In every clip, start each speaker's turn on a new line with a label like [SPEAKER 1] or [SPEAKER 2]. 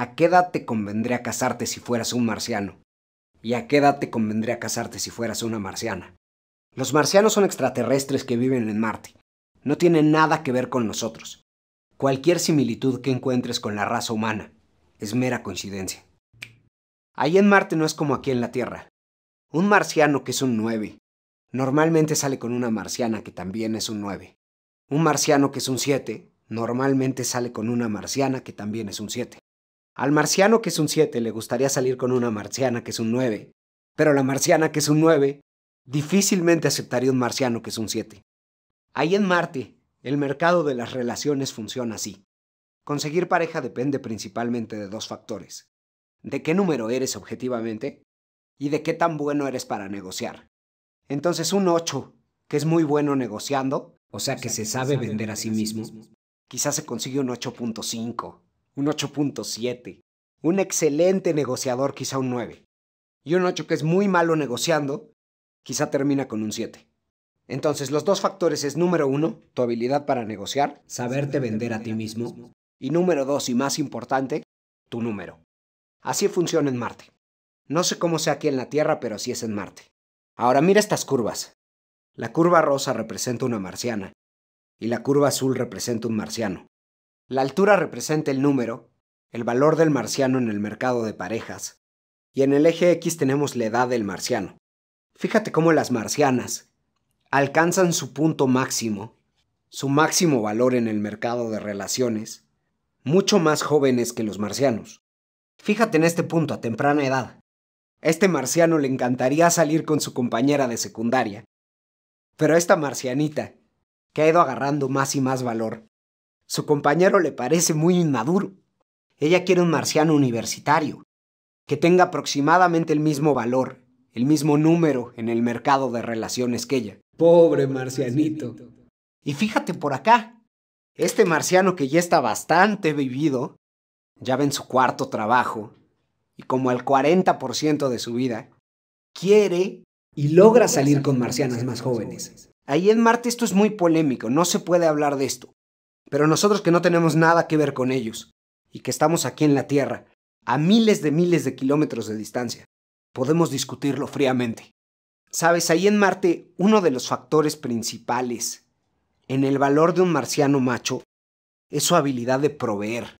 [SPEAKER 1] ¿A qué edad te convendría casarte si fueras un marciano? ¿Y a qué edad te convendría casarte si fueras una marciana? Los marcianos son extraterrestres que viven en Marte. No tienen nada que ver con nosotros. Cualquier similitud que encuentres con la raza humana es mera coincidencia. Ahí en Marte no es como aquí en la Tierra. Un marciano que es un 9 normalmente sale con una marciana que también es un 9. Un marciano que es un 7 normalmente sale con una marciana que también es un 7. Al marciano que es un 7 le gustaría salir con una marciana que es un 9, pero la marciana que es un 9 difícilmente aceptaría un marciano que es un 7. Ahí en Marte, el mercado de las relaciones funciona así. Conseguir pareja depende principalmente de dos factores. De qué número eres objetivamente y de qué tan bueno eres para negociar. Entonces un 8, que es muy bueno negociando, o sea que, se, sabe vender a sí mismo, mismo. quizás se consigue un 8.5 un 8.7, un excelente negociador quizá un 9, y un 8 que es muy malo negociando, quizá termina con un 7. Entonces, los dos factores es número uno, tu habilidad para negociar, saberte vender a ti mismo, y número dos, y más importante, tu número. Así funciona en Marte. No sé cómo sea aquí en la Tierra, pero así es en Marte. Ahora mira estas curvas. La curva rosa representa una marciana y la curva azul representa un marciano. La altura representa el número, el valor del marciano en el mercado de parejas, y en el eje X tenemos la edad del marciano. Fíjate cómo las marcianas alcanzan su punto máximo, su máximo valor en el mercado de relaciones, mucho más jóvenes que los marcianos. Fíjate en este punto a temprana edad. este marciano le encantaría salir con su compañera de secundaria, pero esta marcianita, que ha ido agarrando más y más valor, su compañero le parece muy inmaduro. Ella quiere un marciano universitario, que tenga aproximadamente el mismo valor, el mismo número en el mercado de relaciones que ella. Pobre marcianito. Y fíjate por acá. Este marciano que ya está bastante vivido, ya ve en su cuarto trabajo, y como el 40% de su vida, quiere y logra salir con marcianas más jóvenes. Ahí en Marte esto es muy polémico, no se puede hablar de esto. Pero nosotros que no tenemos nada que ver con ellos y que estamos aquí en la Tierra, a miles de miles de kilómetros de distancia, podemos discutirlo fríamente. Sabes, ahí en Marte, uno de los factores principales en el valor de un marciano macho es su habilidad de proveer.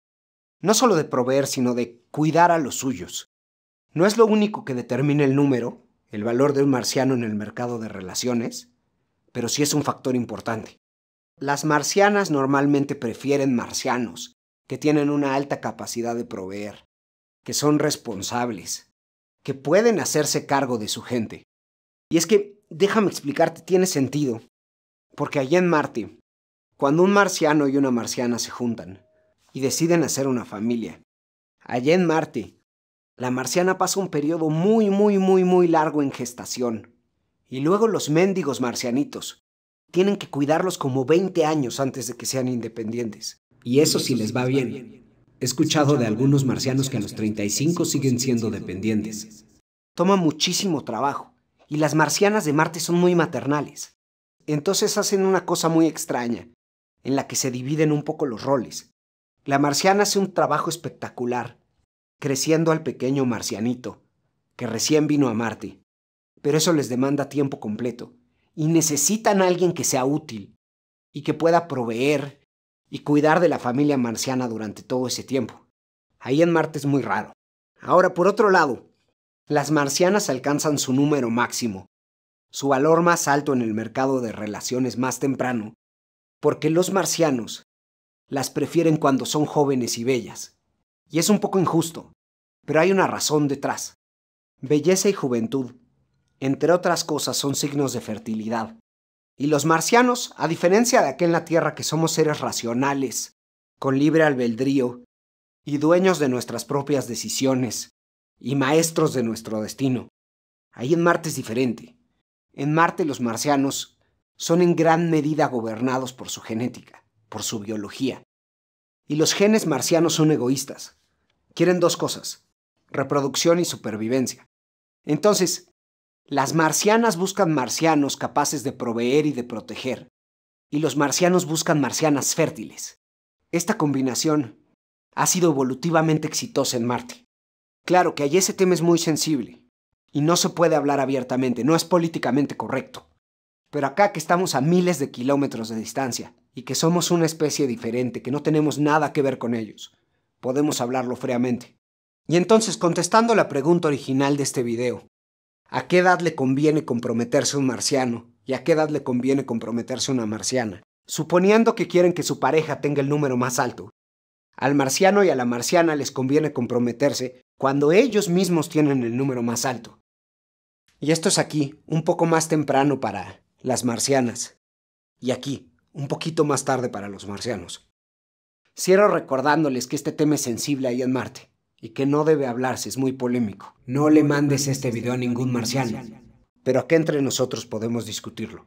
[SPEAKER 1] No solo de proveer, sino de cuidar a los suyos. No es lo único que determina el número, el valor de un marciano en el mercado de relaciones, pero sí es un factor importante. Las marcianas normalmente prefieren marcianos, que tienen una alta capacidad de proveer, que son responsables, que pueden hacerse cargo de su gente. Y es que, déjame explicarte, tiene sentido, porque allá en Marte, cuando un marciano y una marciana se juntan y deciden hacer una familia, allá en Marte, la marciana pasa un periodo muy, muy, muy, muy largo en gestación. Y luego los mendigos marcianitos, tienen que cuidarlos como 20 años antes de que sean independientes. Y eso sí les va bien. He escuchado de algunos marcianos que a los 35 siguen siendo dependientes. Toma muchísimo trabajo, y las marcianas de Marte son muy maternales. Entonces hacen una cosa muy extraña, en la que se dividen un poco los roles. La marciana hace un trabajo espectacular, creciendo al pequeño marcianito, que recién vino a Marte. Pero eso les demanda tiempo completo y necesitan a alguien que sea útil y que pueda proveer y cuidar de la familia marciana durante todo ese tiempo. Ahí en Marte es muy raro. Ahora, por otro lado, las marcianas alcanzan su número máximo, su valor más alto en el mercado de relaciones más temprano, porque los marcianos las prefieren cuando son jóvenes y bellas. Y es un poco injusto, pero hay una razón detrás. Belleza y juventud entre otras cosas, son signos de fertilidad. Y los marcianos, a diferencia de aquel en la Tierra que somos seres racionales, con libre albedrío, y dueños de nuestras propias decisiones, y maestros de nuestro destino. Ahí en Marte es diferente. En Marte los marcianos son en gran medida gobernados por su genética, por su biología. Y los genes marcianos son egoístas. Quieren dos cosas, reproducción y supervivencia. Entonces, las marcianas buscan marcianos capaces de proveer y de proteger, y los marcianos buscan marcianas fértiles. Esta combinación ha sido evolutivamente exitosa en Marte. Claro que allí ese tema es muy sensible, y no se puede hablar abiertamente, no es políticamente correcto. Pero acá que estamos a miles de kilómetros de distancia, y que somos una especie diferente, que no tenemos nada que ver con ellos, podemos hablarlo freamente. Y entonces, contestando la pregunta original de este video, ¿A qué edad le conviene comprometerse un marciano? ¿Y a qué edad le conviene comprometerse una marciana? Suponiendo que quieren que su pareja tenga el número más alto, al marciano y a la marciana les conviene comprometerse cuando ellos mismos tienen el número más alto. Y esto es aquí, un poco más temprano para las marcianas. Y aquí, un poquito más tarde para los marcianos. Cierro recordándoles que este tema es sensible ahí en Marte y que no debe hablarse, es muy polémico. No le mandes este video a ningún marciano, pero aquí entre nosotros podemos discutirlo.